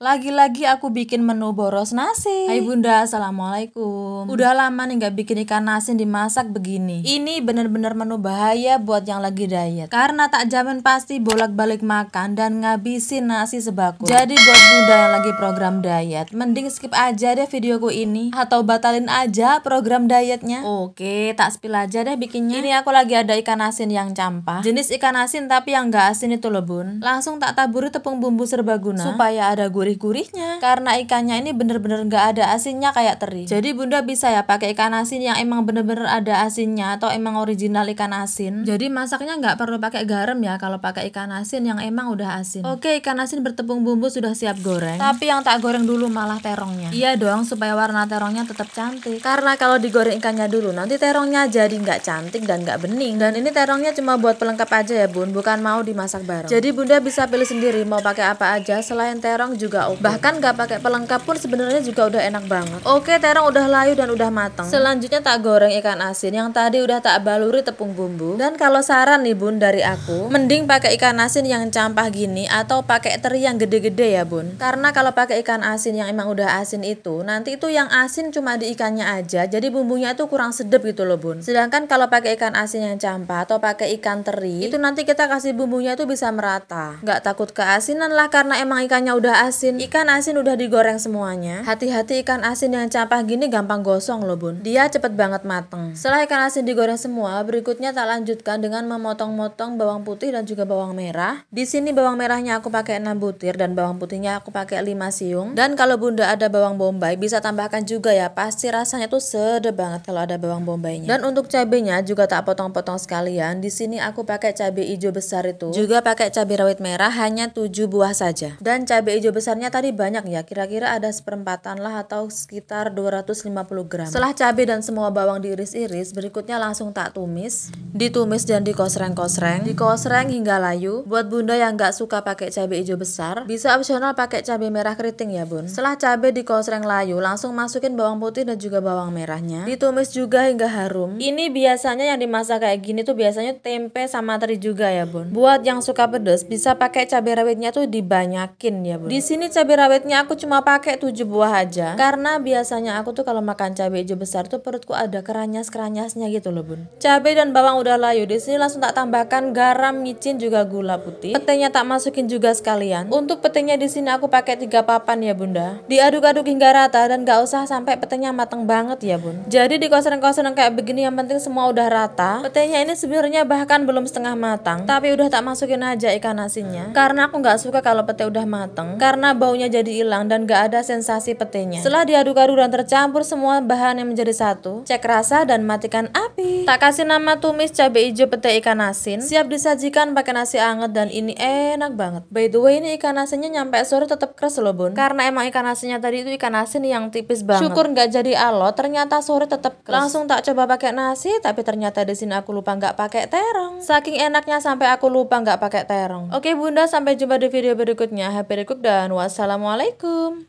Lagi-lagi aku bikin menu boros nasi. Hai bunda, assalamualaikum. Udah lama nih nggak bikin ikan asin dimasak begini. Ini bener-bener menu bahaya buat yang lagi diet. Karena tak jamin pasti bolak-balik makan dan ngabisin nasi sebaku. Jadi buat bunda yang lagi program diet, mending skip aja deh videoku ini. Atau batalin aja program dietnya. Oke, tak spill aja deh bikinnya. Ini aku lagi ada ikan asin yang campah. Jenis ikan asin tapi yang gak asin itu loh bun. Langsung tak taburi tepung bumbu serbaguna. Supaya ada gurih gurih-gurihnya karena ikannya ini bener-bener nggak ada asinnya kayak teri jadi bunda bisa ya pakai ikan asin yang emang bener-bener ada asinnya atau emang original ikan asin jadi masaknya nggak perlu pakai garam ya kalau pakai ikan asin yang emang udah asin oke ikan asin bertepung bumbu sudah siap goreng tapi yang tak goreng dulu malah terongnya iya dong supaya warna terongnya tetap cantik karena kalau digoreng ikannya dulu nanti terongnya jadi nggak cantik dan nggak bening dan ini terongnya cuma buat pelengkap aja ya bun bukan mau dimasak bareng jadi bunda bisa pilih sendiri mau pakai apa aja selain terong juga juga oke. Okay. Bahkan nggak pakai pelengkap pun sebenarnya juga udah enak banget. Oke, terong udah layu dan udah matang. Selanjutnya tak goreng ikan asin yang tadi udah tak baluri tepung bumbu. Dan kalau saran nih Bun dari aku, mending pakai ikan asin yang campah gini atau pakai teri yang gede-gede ya Bun. Karena kalau pakai ikan asin yang emang udah asin itu, nanti itu yang asin cuma di ikannya aja, jadi bumbunya itu kurang sedep gitu loh Bun. Sedangkan kalau pakai ikan asin yang campah atau pakai ikan teri, itu nanti kita kasih bumbunya itu bisa merata. Nggak takut keasinan lah karena emang ikannya udah asin asin. Ikan asin udah digoreng semuanya. Hati-hati ikan asin yang capah gini gampang gosong loh bun. Dia cepet banget mateng. Setelah ikan asin digoreng semua, berikutnya tak lanjutkan dengan memotong-motong bawang putih dan juga bawang merah. Di sini bawang merahnya aku pakai 6 butir dan bawang putihnya aku pakai 5 siung. Dan kalau bunda ada bawang bombay bisa tambahkan juga ya. Pasti rasanya tuh sedap banget kalau ada bawang bombaynya. Dan untuk cabenya juga tak potong-potong sekalian. Di sini aku pakai cabai hijau besar itu. Juga pakai cabai rawit merah hanya 7 buah saja. Dan cabai hijau besar besarnya tadi banyak ya, kira-kira ada seperempatan lah atau sekitar 250 gram. Setelah cabai dan semua bawang diiris-iris, berikutnya langsung tak tumis. Ditumis dan dikosreng-kosreng, dikosreng hingga layu. Buat bunda yang nggak suka pakai cabai hijau besar, bisa opsional pakai cabai merah keriting ya bun. Setelah cabai dikosreng layu, langsung masukin bawang putih dan juga bawang merahnya. Ditumis juga hingga harum. Ini biasanya yang dimasak kayak gini tuh biasanya tempe sama teri juga ya bun. Buat yang suka pedas, bisa pakai cabai rawitnya tuh dibanyakin ya bun. Di sini ini cabai rawitnya aku cuma pakai 7 buah aja. Karena biasanya aku tuh kalau makan cabai hijau besar tuh perutku ada keranyas-keranyasnya gitu loh bun. Cabai dan bawang udah layu. Di sini langsung tak tambahkan garam, micin juga gula putih. Petainya tak masukin juga sekalian. Untuk petainya di sini aku pakai 3 papan ya bunda. Diaduk-aduk hingga rata dan gak usah sampai petainya matang banget ya bun. Jadi di kosan-kosan kayak begini yang penting semua udah rata. Petainya ini sebenarnya bahkan belum setengah matang. Tapi udah tak masukin aja ikan asinnya. Karena aku nggak suka kalau pete udah matang. Karena karena baunya jadi hilang dan gak ada sensasi petenya. Setelah diaduk-aduk dan tercampur semua bahan yang menjadi satu, cek rasa dan matikan api. Tak kasih nama tumis cabe hijau pete ikan asin, siap disajikan pakai nasi anget dan ini enak banget. By the way ini ikan asinnya nyampe sore tetap keras loh bun, karena emang ikan asinnya tadi itu ikan asin yang tipis banget. Syukur gak jadi alo, ternyata sore tetap keras. Langsung tak coba pakai nasi, tapi ternyata di sini aku lupa nggak pakai terong. Saking enaknya sampai aku lupa nggak pakai terong. Oke bunda sampai jumpa di video berikutnya. Happy cook dan Wassalamualaikum.